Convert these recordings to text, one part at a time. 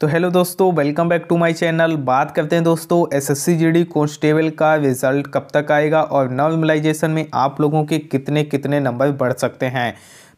तो हेलो दोस्तों welcome back to my channel बात करते हैं दोस्तों एसएससी जीडी कांस्टेबल का रिजल्ट कब तक आएगा और नव यूमलाइजेशन में आप लोगों के कितने कितने नंबर बढ़ सकते हैं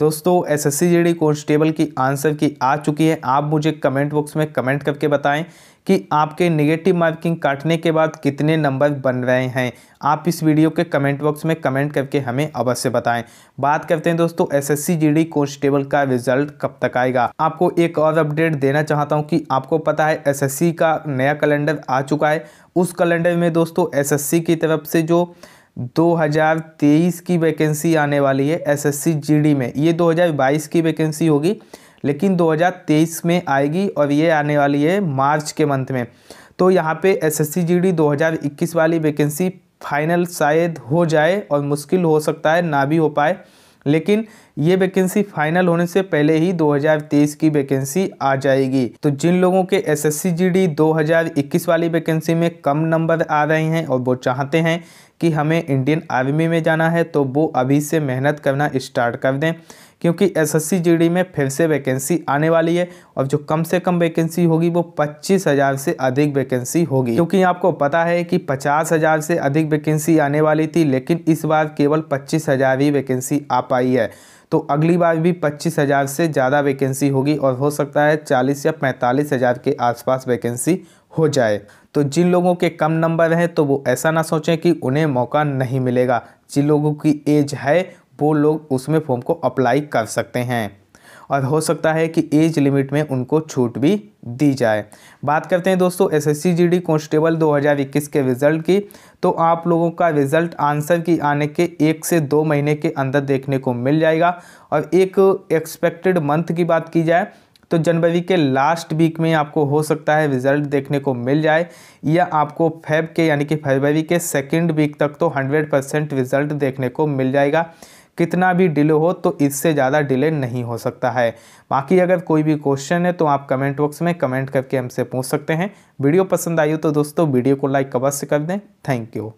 दोस्तों एसएससी जीडी कांस्टेबल की आंसर की आ चुकी है आप मुझे कमेंट बॉक्स में कमेंट करके बताएं कि आपके नेगेटिव मार्किंग काटने के बाद कितने नंबर बन रहे हैं आप इस वीडियो के कमेंट बॉक्स में कमेंट करके हमें अवश्य बताएं बात करते हैं दोस्तों एसएससी जीडी कांस्टेबल का रिजल्ट कब तक आएगा आपको एक और अपडेट देना चाहता हूं कि आपको पता है एसएससी का नया कैलेंडर आ चुका है उस कैलेंडर में दोस्तों एस की तरफ से जो 2023 की वैकेंसी आने वाली है एसएससी जीडी में ये 2022 की वैकेंसी होगी लेकिन 2023 में आएगी और ये आने वाली है मार्च के मंथ में तो यहाँ पे एसएससी जीडी 2021 वाली वैकेंसी फाइनल शायद हो जाए और मुश्किल हो सकता है ना भी हो पाए लेकिन ये वैकेंसी फाइनल होने से पहले ही 2023 की वैकेंसी आ जाएगी तो जिन लोगों के एस एस सी वाली वैकेंसी में कम नंबर आ रहे हैं और वो चाहते हैं कि हमें इंडियन आर्मी में जाना है तो वो अभी से मेहनत करना स्टार्ट कर दें क्योंकि एस एस में फिर से वैकेंसी आने वाली है और जो कम से कम वैकेंसी होगी वो पच्चीस हज़ार से अधिक वैकेंसी होगी क्योंकि आपको पता है कि पचास हज़ार से अधिक वैकेंसी आने वाली थी लेकिन इस बार केवल पच्चीस हज़ार ही वैकेंसी आ पाई है तो अगली बार भी पच्चीस हज़ार से ज़्यादा वैकेंसी होगी और हो सकता है चालीस या पैंतालीस हज़ार के आसपास वैकेंसी हो जाए तो जिन लोगों के कम नंबर हैं तो वो ऐसा ना सोचें कि उन्हें मौका नहीं मिलेगा जिन लोगों की एज है वो लोग उसमें फॉर्म को अप्लाई कर सकते हैं और हो सकता है कि एज लिमिट में उनको छूट भी दी जाए बात करते हैं दोस्तों S S C G D constable दो हज़ार इक्कीस के रिज़ल्ट की तो आप लोगों का रिज़ल्ट आंसर की आने के एक से दो महीने के अंदर देखने को मिल जाएगा और एक एक्सपेक्टेड मंथ की बात की जाए तो जनवरी के लास्ट वीक में आपको हो सकता है रिजल्ट देखने को मिल जाए या आपको फेब के यानी कि फरवरी के सेकेंड वीक तक तो हंड्रेड परसेंट रिजल्ट देखने को मिल जाएगा कितना भी डिले हो तो इससे ज़्यादा डिले नहीं हो सकता है बाकी अगर कोई भी क्वेश्चन है तो आप कमेंट बॉक्स में कमेंट करके हमसे पूछ सकते हैं वीडियो पसंद आई हो तो दोस्तों वीडियो को लाइक अवश्य कर दें थैंक यू